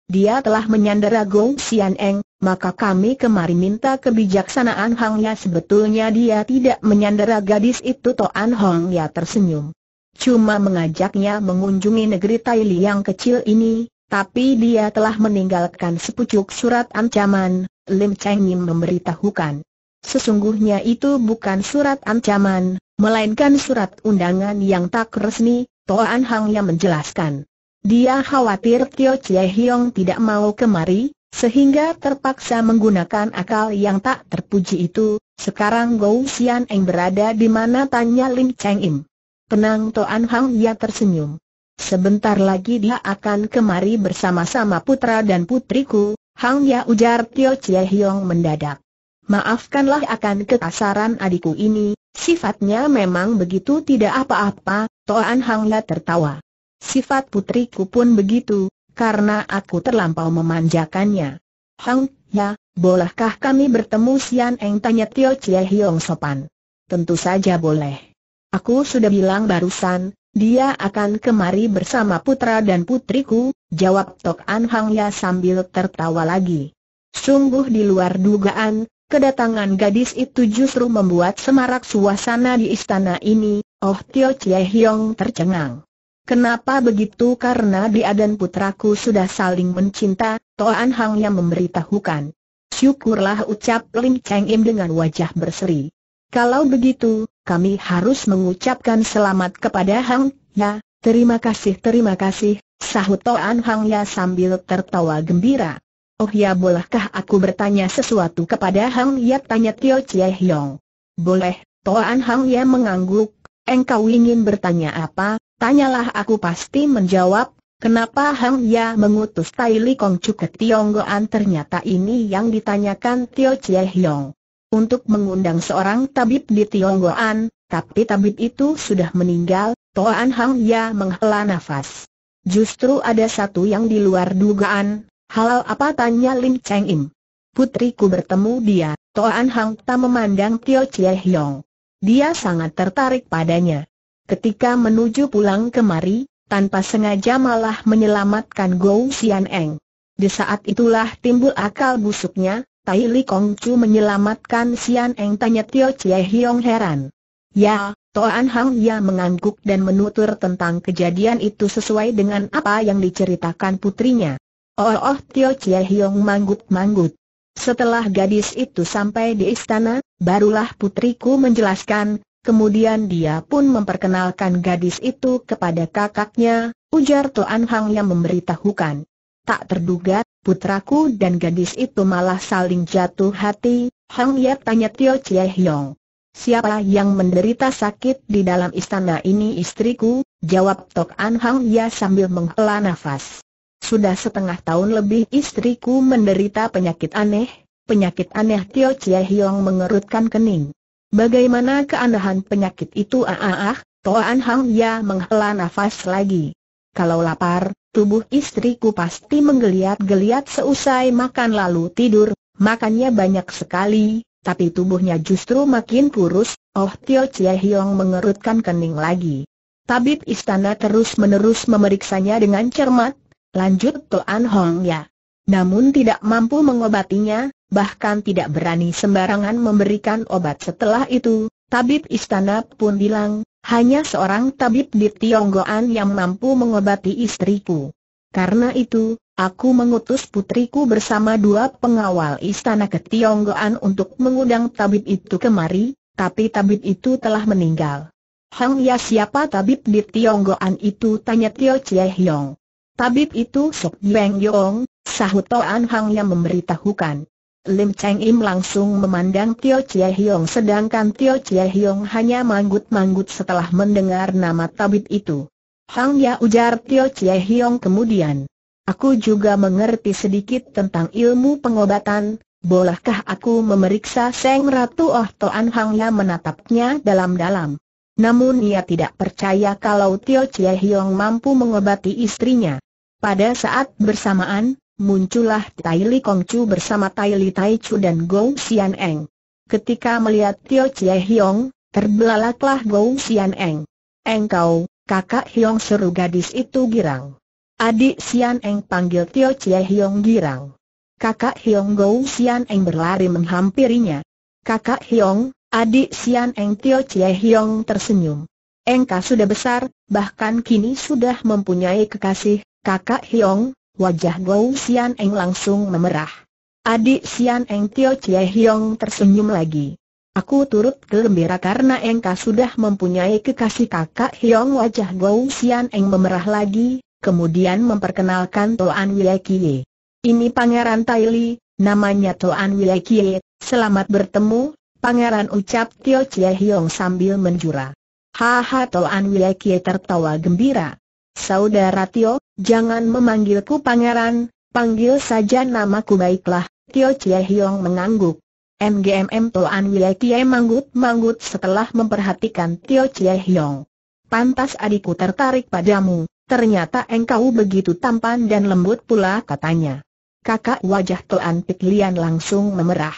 Dia telah menyandera Gong Xian Eng, maka kami kemari minta kebijaksanaan Hangnya sebetulnya dia tidak menyandera gadis itu Toan Hangya tersenyum. Cuma mengajaknya mengunjungi negeri Li yang kecil ini, tapi dia telah meninggalkan sepucuk surat ancaman, Lim Cheng Yim memberitahukan. Sesungguhnya itu bukan surat ancaman, melainkan surat undangan yang tak resmi, Toan Hang yang menjelaskan. Dia khawatir Tio Chie Hiong tidak mau kemari, sehingga terpaksa menggunakan akal yang tak terpuji itu, sekarang Gou Xian Eng berada di mana tanya Lim Cheng Im. Penang Toan Hang ia tersenyum. Sebentar lagi dia akan kemari bersama-sama putra dan putriku, Hang Ya ujar Tio Chie Hiong mendadak. Maafkanlah akan kekasaran adikku ini, sifatnya memang begitu tidak apa-apa, Toan Hang Ya tertawa. Sifat putriku pun begitu, karena aku terlampau memanjakannya. Hang Ya, bolehkah kami bertemu Sian Eng tanya Tio Chie Hiong sopan. Tentu saja boleh. Aku sudah bilang barusan, dia akan kemari bersama putra dan putriku, jawab Tok An Hang Ya sambil tertawa lagi. Sungguh di luar dugaan, kedatangan gadis itu justru membuat semarak suasana di istana ini, Oh Tio Chie Hiong tercengang. Kenapa begitu? Karena dia dan putraku sudah saling mencinta, Tok Hang yang memberitahukan. Syukurlah ucap Ling Cheng Im dengan wajah berseri. Kalau begitu, kami harus mengucapkan selamat kepada Hang Ya, terima kasih terima kasih, sahut Toan Hang Ya sambil tertawa gembira. Oh ya bolehkah aku bertanya sesuatu kepada Hang Ya tanya Tio Chie Hiong. Boleh, Toan Hang Ya mengangguk, engkau ingin bertanya apa, tanyalah aku pasti menjawab, kenapa Hang Ya mengutus Tai Li Kong Chu ke Tionggoan ternyata ini yang ditanyakan Tio Chie Hiong untuk mengundang seorang tabib di Tionggoan, tapi tabib itu sudah meninggal, Toan Hang Ya menghela nafas. Justru ada satu yang di luar dugaan, halal apa tanya Lim Cheng Im. Putriku bertemu dia, Toan Hang tak memandang Tio Chie Hiong. Dia sangat tertarik padanya. Ketika menuju pulang kemari, tanpa sengaja malah menyelamatkan Gou Xian Eng. Di saat itulah timbul akal busuknya, Tai Li Kong Chu menyelamatkan Sian Eng tanya Tio Chie Hiong heran. Ya, Toan Hang Ya mengangguk dan menutur tentang kejadian itu sesuai dengan apa yang diceritakan putrinya. Oh oh Tio Chie Hiong manggut-manggut. Setelah gadis itu sampai di istana, barulah putriku menjelaskan, kemudian dia pun memperkenalkan gadis itu kepada kakaknya, ujar Toan Hang yang memberitahukan. Tak terduga, putraku dan gadis itu malah saling jatuh hati, Hang Yap tanya Tio Chie Hyong. Siapa yang menderita sakit di dalam istana ini istriku, jawab Tok An Hang Ya sambil menghela nafas. Sudah setengah tahun lebih istriku menderita penyakit aneh, penyakit aneh Tio Chie Hyong mengerutkan kening. Bagaimana keanehan penyakit itu ah ah ah, Toan Hang Ya menghela nafas lagi. Kalau lapar, Tubuh istriku pasti menggeliat-geliat seusai makan lalu tidur, makannya banyak sekali, tapi tubuhnya justru makin kurus, Oh Tio Chie Hiong mengerutkan kening lagi. Tabib istana terus-menerus memeriksanya dengan cermat, lanjut Toan Hong ya. Namun tidak mampu mengobatinya, bahkan tidak berani sembarangan memberikan obat setelah itu, tabib istana pun bilang, hanya seorang tabib di Tionggoan yang mampu mengobati istriku. Karena itu, aku mengutus putriku bersama dua pengawal istana ke Tionggoan untuk mengundang tabib itu kemari, tapi tabib itu telah meninggal. Hang Ya siapa tabib di Tionggoan itu tanya Tio Chie Hiong. Tabib itu Sok Yueng Yong, sahut Toan Hang yang memberitahukan. Lim Cheng Im langsung memandang Tio chia Hiong sedangkan Tio chia Hiong hanya manggut-manggut setelah mendengar nama tabib itu. Hang Ya ujar Tio chia Hiong kemudian. Aku juga mengerti sedikit tentang ilmu pengobatan, bolehkah aku memeriksa Seng Ratu Oh Toan Hang Ya menatapnya dalam-dalam. Namun ia tidak percaya kalau Tio chia Hiong mampu mengobati istrinya. Pada saat bersamaan, muncullah Tai Li Kongcu bersama Tai Li Tai Chu dan Gou Xian Eng. Ketika melihat Tio Chie Hiong, terbelalaklah Gou Xian Eng. Engkau, kakak Hiong seru gadis itu girang. Adik Xian Eng panggil Tio Chie Hiong girang. Kakak Hiong Gou Xian Eng berlari menghampirinya. Kakak Hiong, adik Xian Eng Tio Chie Hiong tersenyum. Engkau sudah besar, bahkan kini sudah mempunyai kekasih, kakak Hiong, Wajah Gou Sian Eng langsung memerah. Adik Sian Eng Tio Chie Hiong tersenyum lagi. Aku turut gembira karena Engka sudah mempunyai kekasih kakak Hiong wajah Gou Sian Eng memerah lagi, kemudian memperkenalkan Toan Kie. Ini Pangeran Taili, namanya Toan Kie. selamat bertemu, Pangeran ucap Tio Chie Hiong sambil menjura. Haha Toan Kie tertawa gembira. Saudara Tio, jangan memanggilku pangeran, panggil saja namaku baiklah, Tio Chie Hiong mengangguk. MGMM Toan Wile Kie manggut-manggut setelah memperhatikan Tio Chie Hiong. Pantas adikku tertarik padamu, ternyata engkau begitu tampan dan lembut pula katanya. Kakak wajah Toan Pik Lian langsung memerah.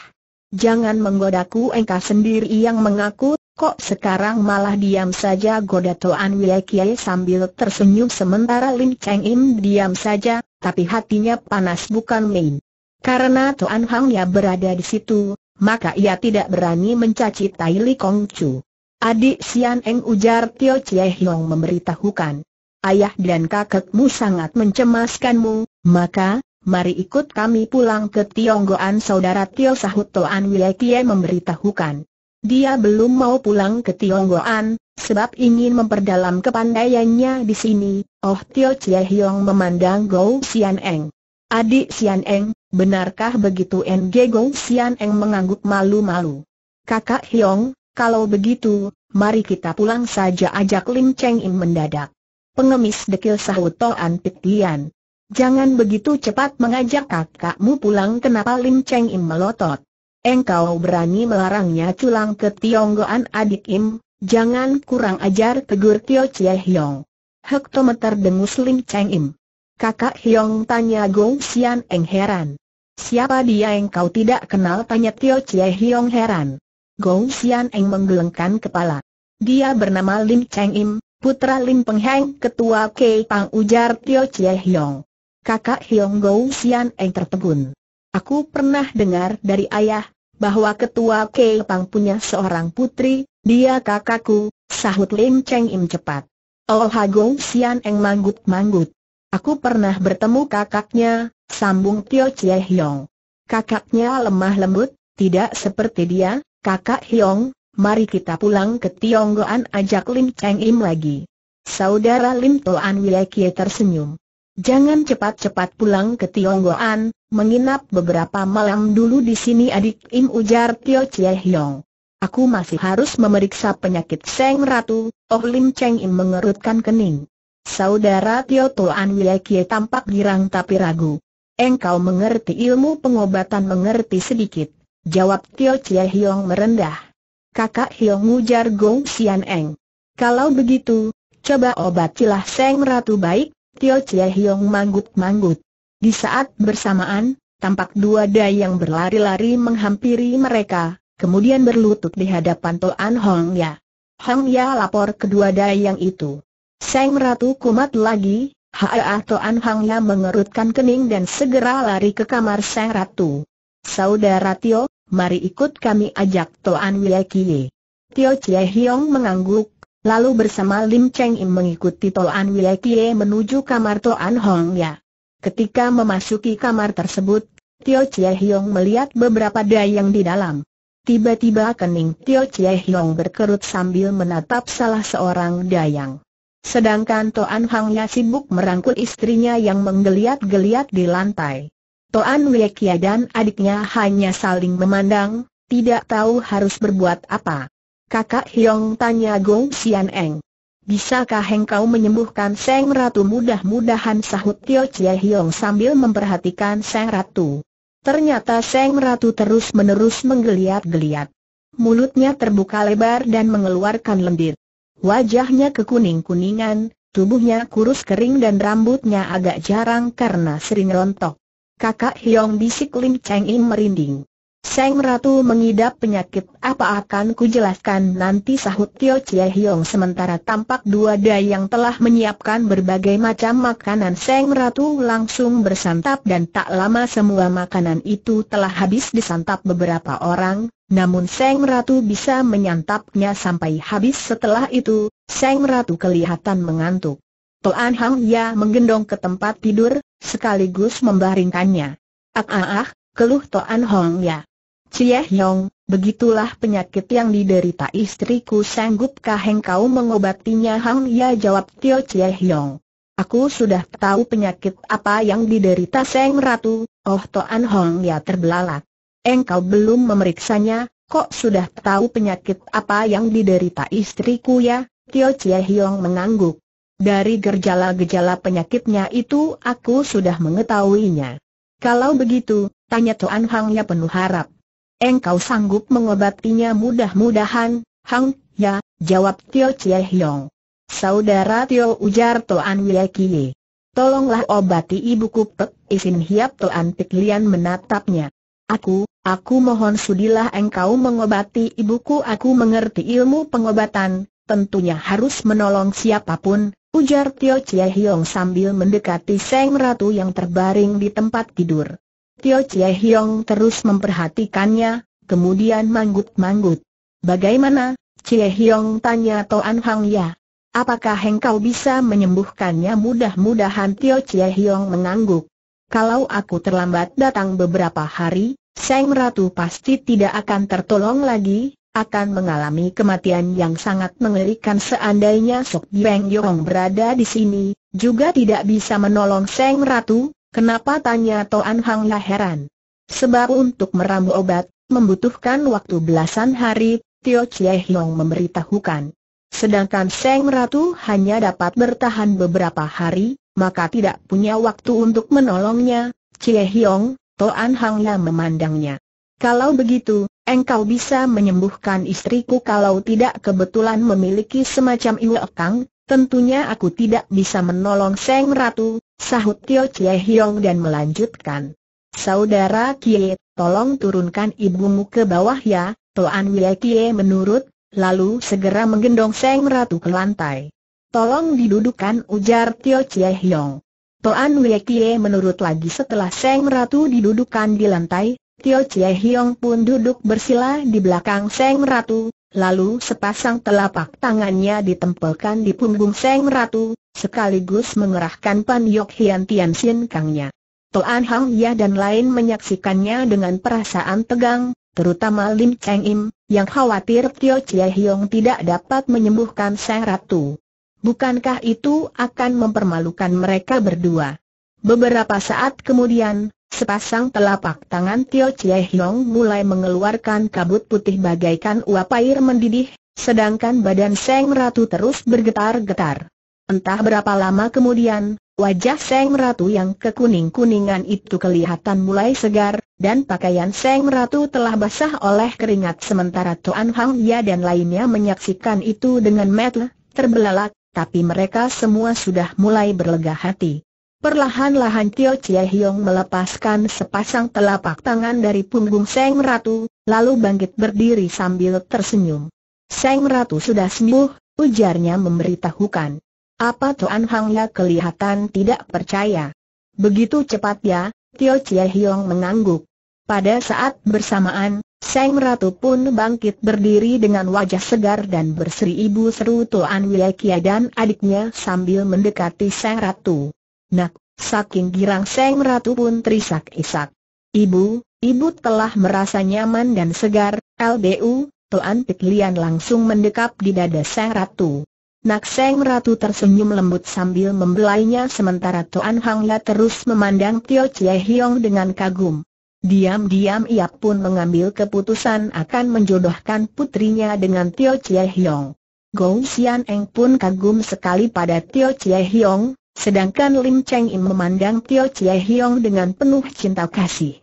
Jangan menggodaku engkau sendiri yang mengaku Kok sekarang malah diam saja goda Toan Wiekie sambil tersenyum sementara lin Cheng Im diam saja, tapi hatinya panas bukan main. Karena Toan ya berada di situ, maka ia tidak berani mencaci Tai Li Kong Chu. Adik Sian Eng ujar Tio Chie Hiong memberitahukan. Ayah dan kakekmu sangat mencemaskanmu, maka, mari ikut kami pulang ke Tionggoan saudara Tio sahut Toan Wiekie memberitahukan. Dia belum mau pulang ke Tionggoan, sebab ingin memperdalam kepandaiannya di sini. Oh Tio Chie Hiong memandang Gou Xian Eng. Adik Xian Eng, benarkah begitu NG Gou Xian Eng mengangguk malu-malu. Kakak Hiong, kalau begitu, mari kita pulang saja ajak Lim Cheng In mendadak. Pengemis dekil sahut Toan Pit Lian. Jangan begitu cepat mengajak kakakmu pulang kenapa Lim Cheng Im melotot engkau berani melarangnya culang ke Tionggoan adik Im, jangan kurang ajar tegur Tio Chie Hiong. Hektometer dengus Muslim Cheng Im. Kakak Hiong tanya Gong Xian Eng heran. Siapa dia engkau tidak kenal tanya Tio Chie Hiong heran. Gong Xian Eng menggelengkan kepala. Dia bernama Lim Cheng Im, putra Lim Peng Heng, ketua Kei Pang ujar Tio Chie Hiong. Kakak Hiong Gong Xian Eng tertegun. Aku pernah dengar dari ayah, bahwa ketua Kei Pang punya seorang putri, dia kakakku, sahut Lim Cheng Im cepat. Oh Hago Sian Eng manggut-manggut. Aku pernah bertemu kakaknya, sambung Tio Chie Hiong. Kakaknya lemah lembut, tidak seperti dia, kakak Hiong. mari kita pulang ke Tionggoan ajak Lim Cheng Im lagi. Saudara Lim Toan Wilekie tersenyum. Jangan cepat-cepat pulang ke Tionggoan, menginap beberapa malam dulu di sini adik Im ujar Tio Chie Hiong. Aku masih harus memeriksa penyakit Seng Ratu, Oh Lim Cheng Im mengerutkan kening. Saudara Tio Toan Kie tampak girang tapi ragu. Engkau mengerti ilmu pengobatan mengerti sedikit, jawab Tio Chie Hiong merendah. Kakak Hiong ujar Gong Xian Eng. Kalau begitu, coba obatilah Seng Ratu baik Tio Chie Hiong manggut-manggut. Di saat bersamaan, tampak dua dai yang berlari-lari menghampiri mereka, kemudian berlutut di hadapan Toan Hong Ya. Hong Ya lapor kedua dai yang itu. Seng Ratu kumat lagi, Haa Toan Hong Ya mengerutkan kening dan segera lari ke kamar Seng Ratu. Saudara Tio, mari ikut kami ajak Toan Wiekie. Tio Chie Hiong mengangguk, Lalu bersama Lim Cheng Im mengikuti Toan Wile Kie menuju kamar Toan Hong Ya. Ketika memasuki kamar tersebut, Tio Chie Hiong melihat beberapa dayang di dalam. Tiba-tiba kening Tio Chie Hiong berkerut sambil menatap salah seorang dayang. Sedangkan Toan Hang Ya sibuk merangkul istrinya yang menggeliat-geliat di lantai. Toan Wiekia dan adiknya hanya saling memandang, tidak tahu harus berbuat apa. Kakak Hiong tanya Gong Xian Eng. Bisakah engkau menyembuhkan Seng Ratu mudah-mudahan sahut Tio Chia Hiong sambil memperhatikan Seng Ratu. Ternyata Seng Ratu terus-menerus menggeliat-geliat. Mulutnya terbuka lebar dan mengeluarkan lendir. Wajahnya kekuning-kuningan, tubuhnya kurus kering dan rambutnya agak jarang karena sering rontok. Kakak Hiong bisik Lim Cheng In merinding. Seng Ratu mengidap penyakit apa akan ku jelaskan nanti sahut Tio Chie Hiong sementara tampak dua dayang yang telah menyiapkan berbagai macam makanan Seng Ratu langsung bersantap dan tak lama semua makanan itu telah habis disantap beberapa orang Namun Seng Ratu bisa menyantapnya sampai habis setelah itu Seng Ratu kelihatan mengantuk Toan Hang Ya menggendong ke tempat tidur sekaligus membaringkannya Ah ah ah keluh Toan Hong ya. Cie Hyong, begitulah penyakit yang diderita istriku sanggupkah engkau mengobatinya Hang Ya jawab Tio Cie Hyong. Aku sudah tahu penyakit apa yang diderita Seng Ratu, oh Toan Hong Ya terbelalak. Engkau belum memeriksanya, kok sudah tahu penyakit apa yang diderita istriku ya? Tio Cie Hyong mengangguk. Dari gejala-gejala penyakitnya itu aku sudah mengetahuinya. Kalau begitu, Tanya Tuan Hangnya penuh harap. Engkau sanggup mengobatinya mudah-mudahan, Hang, ya, jawab Tio Chie Hiong. Saudara Tio ujar Wie Kie. Tolonglah obati ibuku Pek, isin hiap Pek Piklian menatapnya. Aku, aku mohon sudilah engkau mengobati ibuku aku mengerti ilmu pengobatan, tentunya harus menolong siapapun, ujar Tio Chie Hiong sambil mendekati Seng Ratu yang terbaring di tempat tidur. Tio Chie Hiong terus memperhatikannya, kemudian manggut-manggut. Bagaimana? Chie Hiong tanya Toan Hang Ya. Apakah engkau bisa menyembuhkannya mudah-mudahan Tio Chie Hiong mengangguk. Kalau aku terlambat datang beberapa hari, Seng Ratu pasti tidak akan tertolong lagi, akan mengalami kematian yang sangat mengerikan seandainya Sok Beng Yong berada di sini, juga tidak bisa menolong Seng Ratu, Kenapa tanya Toan Hang Ya heran? Sebab untuk meramu obat, membutuhkan waktu belasan hari, Tio Chie Hiong memberitahukan. Sedangkan Seng Ratu hanya dapat bertahan beberapa hari, maka tidak punya waktu untuk menolongnya, Chie Hiong, Toan Hang Ya memandangnya. Kalau begitu, engkau bisa menyembuhkan istriku kalau tidak kebetulan memiliki semacam ekang. tentunya aku tidak bisa menolong Seng Ratu, Sahut Tio Chie Hiong dan melanjutkan. Saudara Kie, tolong turunkan ibumu ke bawah ya, Toan Wei Kie menurut, lalu segera menggendong Seng Ratu ke lantai. Tolong didudukan ujar Tio Chie Hiong. Toan Wei Kie menurut lagi setelah Seng Ratu didudukan di lantai, Tio Chie Hiong pun duduk bersila di belakang Seng Ratu, Lalu sepasang telapak tangannya ditempelkan di punggung Seng Ratu, sekaligus mengerahkan Pan Yok Hian Tian Sin Kangnya. Toan Hang Ya dan lain menyaksikannya dengan perasaan tegang, terutama Lim Cheng Im, yang khawatir Tio Chia Hiong tidak dapat menyembuhkan Seng Ratu. Bukankah itu akan mempermalukan mereka berdua? Beberapa saat kemudian, Sepasang telapak tangan Tio Chie Hiong mulai mengeluarkan kabut putih bagaikan uap air mendidih, sedangkan badan Seng Ratu terus bergetar-getar. Entah berapa lama kemudian, wajah Seng Ratu yang kekuning-kuningan itu kelihatan mulai segar, dan pakaian Seng Ratu telah basah oleh keringat sementara Tuan Hang Ya dan lainnya menyaksikan itu dengan metel, terbelalak, tapi mereka semua sudah mulai berlega hati. Perlahan-lahan Tio Chie Hiong melepaskan sepasang telapak tangan dari punggung Seng Ratu, lalu bangkit berdiri sambil tersenyum. Seng Ratu sudah sembuh, ujarnya memberitahukan. Apa Tuan Hang Ya kelihatan tidak percaya. Begitu cepat ya, Tio Chie Hiong mengangguk. Pada saat bersamaan, Seng Ratu pun bangkit berdiri dengan wajah segar dan berseri ibu seru Tuan Wilekia dan adiknya sambil mendekati Seng Ratu. Nak, saking girang Seng Ratu pun terisak-isak. Ibu, ibu telah merasa nyaman dan segar, LBU, Tuan piklian Lian langsung mendekap di dada Seng Ratu. Nak Seng Ratu tersenyum lembut sambil membelainya sementara Tuan Hang terus memandang Tio Chie Hiong dengan kagum. Diam-diam ia pun mengambil keputusan akan menjodohkan putrinya dengan Tio Chie Hiong. Gong Xian Eng pun kagum sekali pada Tio Chie Hiong, Sedangkan Lim Cheng Im memandang Tio Chie Hiong dengan penuh cinta kasih.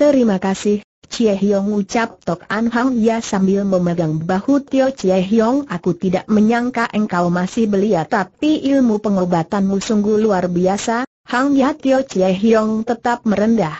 Terima kasih, Chie Hiong ucap Tok An Hang Ya sambil memegang bahu Tio Chie Hiong aku tidak menyangka engkau masih belia tapi ilmu pengobatanmu sungguh luar biasa, Hang Ya Tio Chie Hiong tetap merendah.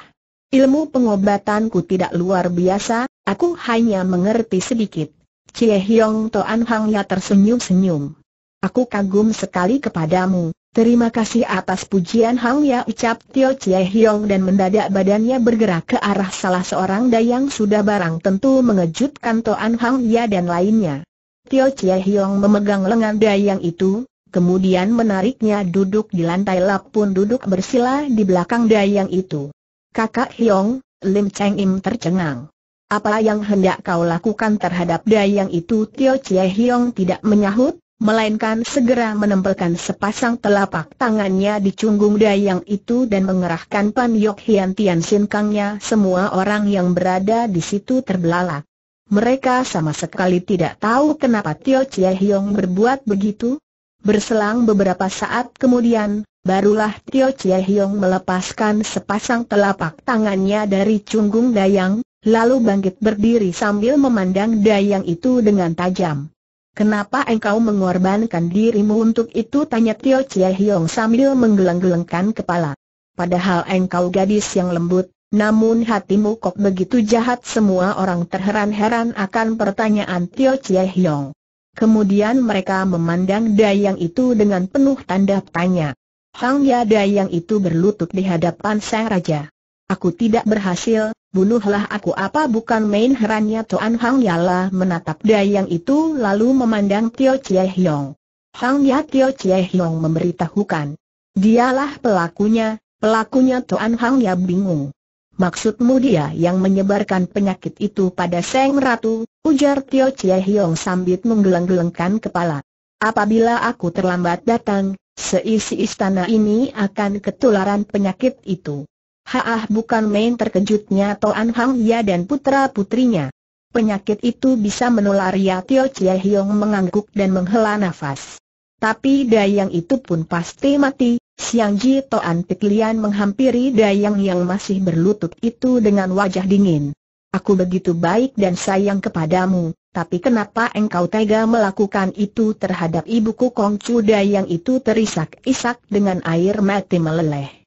Ilmu pengobatanku tidak luar biasa, aku hanya mengerti sedikit. Chie Hiong An Hang Ya tersenyum-senyum. Aku kagum sekali kepadamu, Terima kasih atas pujian Hang Ya ucap Tio Chie Hiong dan mendadak badannya bergerak ke arah salah seorang dayang sudah barang tentu mengejutkan Toan Hang Ya dan lainnya. Tio Chie Hiong memegang lengan dayang itu, kemudian menariknya duduk di lantai lap pun duduk bersila di belakang dayang itu. Kakak Hiong, Lim Cheng Im tercengang. Apa yang hendak kau lakukan terhadap dayang itu Tio Chie Hiong tidak menyahut, melainkan segera menempelkan sepasang telapak tangannya di cunggung dayang itu dan mengerahkan Pan Yok Hian Tian Sin Kangnya semua orang yang berada di situ terbelalak. Mereka sama sekali tidak tahu kenapa Tio Chie Hiong berbuat begitu. Berselang beberapa saat kemudian, barulah Tio Chie Hiong melepaskan sepasang telapak tangannya dari cunggung dayang, lalu bangkit berdiri sambil memandang dayang itu dengan tajam. Kenapa engkau mengorbankan dirimu untuk itu? Tanya Tio Chie Hiong sambil menggeleng-gelengkan kepala. Padahal engkau gadis yang lembut, namun hatimu kok begitu jahat semua orang terheran-heran akan pertanyaan Tio Chie Hiong. Kemudian mereka memandang Dayang itu dengan penuh tanda tanya. Hang Ya Dayang itu berlutut di hadapan sang raja. Aku tidak berhasil, bunuhlah aku apa bukan main herannya Tuan Hang Yala menatap dayang itu lalu memandang Tio Chie Hiong Hang Ya Tio Chie Hiong memberitahukan. Dialah pelakunya, pelakunya Tuan Hang Ya bingung. Maksudmu dia yang menyebarkan penyakit itu pada Seng Ratu, ujar Tio Chie Hiong sambil menggeleng-gelengkan kepala. Apabila aku terlambat datang, seisi istana ini akan ketularan penyakit itu. Haah bukan main terkejutnya Toan Hang Ya dan putra-putrinya. Penyakit itu bisa menular Ya Tio Chie Hiong mengangguk dan menghela nafas. Tapi Dayang itu pun pasti mati, Siang Ji Toan Lian menghampiri Dayang yang masih berlutut itu dengan wajah dingin. Aku begitu baik dan sayang kepadamu, tapi kenapa engkau tega melakukan itu terhadap ibuku Kong Kongcu Dayang itu terisak-isak dengan air mati meleleh.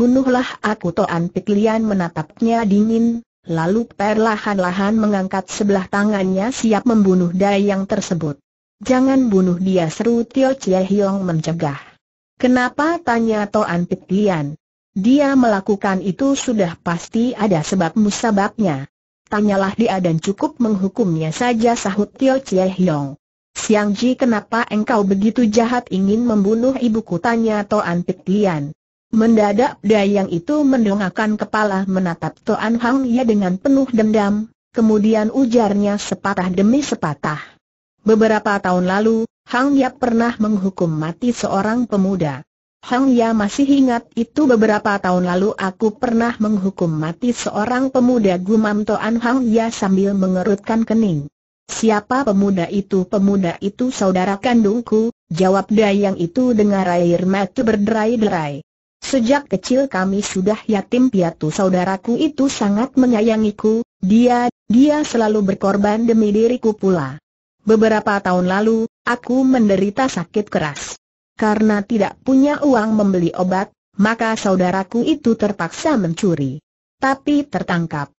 Bunuhlah aku Toan Piklian menatapnya dingin, lalu perlahan-lahan mengangkat sebelah tangannya siap membunuh dayang tersebut. Jangan bunuh dia seru Tio Chie Hiong mencegah. Kenapa tanya Toan Piklian? Dia melakukan itu sudah pasti ada sebab musababnya. Tanyalah dia dan cukup menghukumnya saja sahut Tio Chie Hiong. Siang Ji kenapa engkau begitu jahat ingin membunuh ibuku tanya Toan Piklian? Mendadak Dayang itu mendongakkan kepala menatap Toan Hang Ya dengan penuh dendam, kemudian ujarnya sepatah demi sepatah. Beberapa tahun lalu, Hang Ya pernah menghukum mati seorang pemuda. Hang Ya masih ingat itu beberapa tahun lalu aku pernah menghukum mati seorang pemuda gumam Toan Hang Ya sambil mengerutkan kening. Siapa pemuda itu? Pemuda itu saudara kandungku, jawab Dayang itu dengan air mata berderai-derai. Sejak kecil kami sudah yatim piatu saudaraku itu sangat menyayangiku, dia, dia selalu berkorban demi diriku pula. Beberapa tahun lalu, aku menderita sakit keras. Karena tidak punya uang membeli obat, maka saudaraku itu terpaksa mencuri. Tapi tertangkap.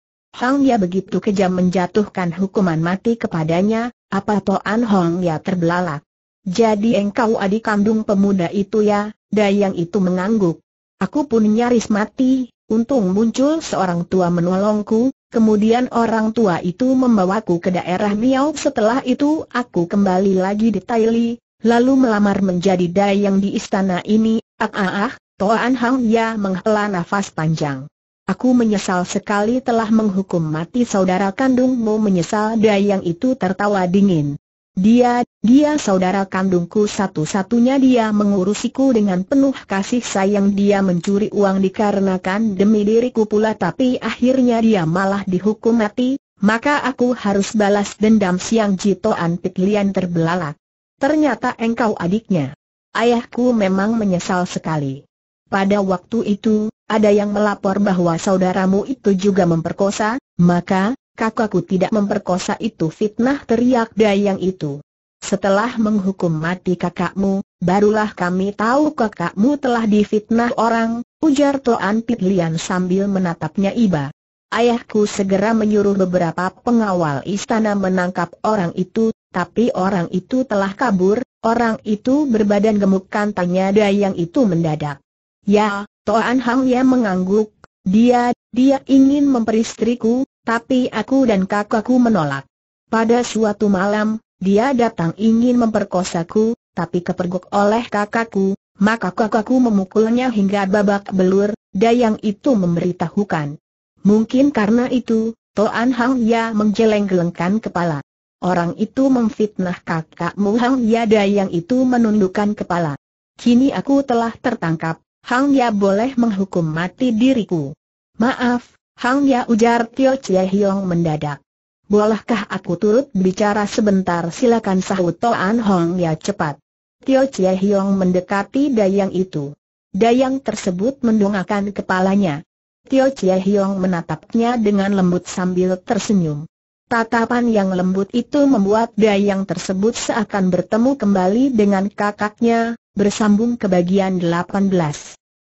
Hong Ya begitu kejam menjatuhkan hukuman mati kepadanya, apa Toan Hong Ya terbelalak. Jadi engkau adik kandung pemuda itu ya, Dayang itu mengangguk. Aku pun nyaris mati, untung muncul seorang tua menolongku, kemudian orang tua itu membawaku ke daerah Miao setelah itu aku kembali lagi di Taili, lalu melamar menjadi dayang di istana ini, ah ah ah, Toan Hang Ya menghela nafas panjang. Aku menyesal sekali telah menghukum mati saudara kandungmu menyesal dayang itu tertawa dingin. Dia, dia saudara kandungku satu-satunya dia mengurusiku dengan penuh kasih sayang dia mencuri uang dikarenakan demi diriku pula tapi akhirnya dia malah dihukum mati, maka aku harus balas dendam siang Jitoan lian terbelalak. Ternyata engkau adiknya. Ayahku memang menyesal sekali. Pada waktu itu, ada yang melapor bahwa saudaramu itu juga memperkosa, maka, kakakku tidak memperkosa itu fitnah teriak Dayang itu. Setelah menghukum mati kakakmu, barulah kami tahu kakakmu telah difitnah orang, ujar Toan Pitlian sambil menatapnya iba. Ayahku segera menyuruh beberapa pengawal istana menangkap orang itu, tapi orang itu telah kabur, orang itu berbadan gemuk tanya Dayang itu mendadak. Ya, Toan Hang Ye mengangguk, dia, dia ingin memperistriku, tapi aku dan kakakku menolak. Pada suatu malam, dia datang ingin memperkosaku, tapi kepergok oleh kakakku, maka kakakku memukulnya hingga babak belur, dayang itu memberitahukan. Mungkin karena itu, Toan Hang Ya menjeleng-gelengkan kepala. Orang itu memfitnah kakakmu Hang Ya Dayang itu menundukkan kepala. Kini aku telah tertangkap, Hang Ya boleh menghukum mati diriku. Maaf, Hang Ya ujar Tio Chie Hiong mendadak. Bolehkah aku turut bicara sebentar silakan sahut Toan Hong Ya cepat. Tio Chie Hiong mendekati dayang itu. Dayang tersebut mendongakkan kepalanya. Tio Chie Hiong menatapnya dengan lembut sambil tersenyum. Tatapan yang lembut itu membuat dayang tersebut seakan bertemu kembali dengan kakaknya, bersambung ke bagian 18.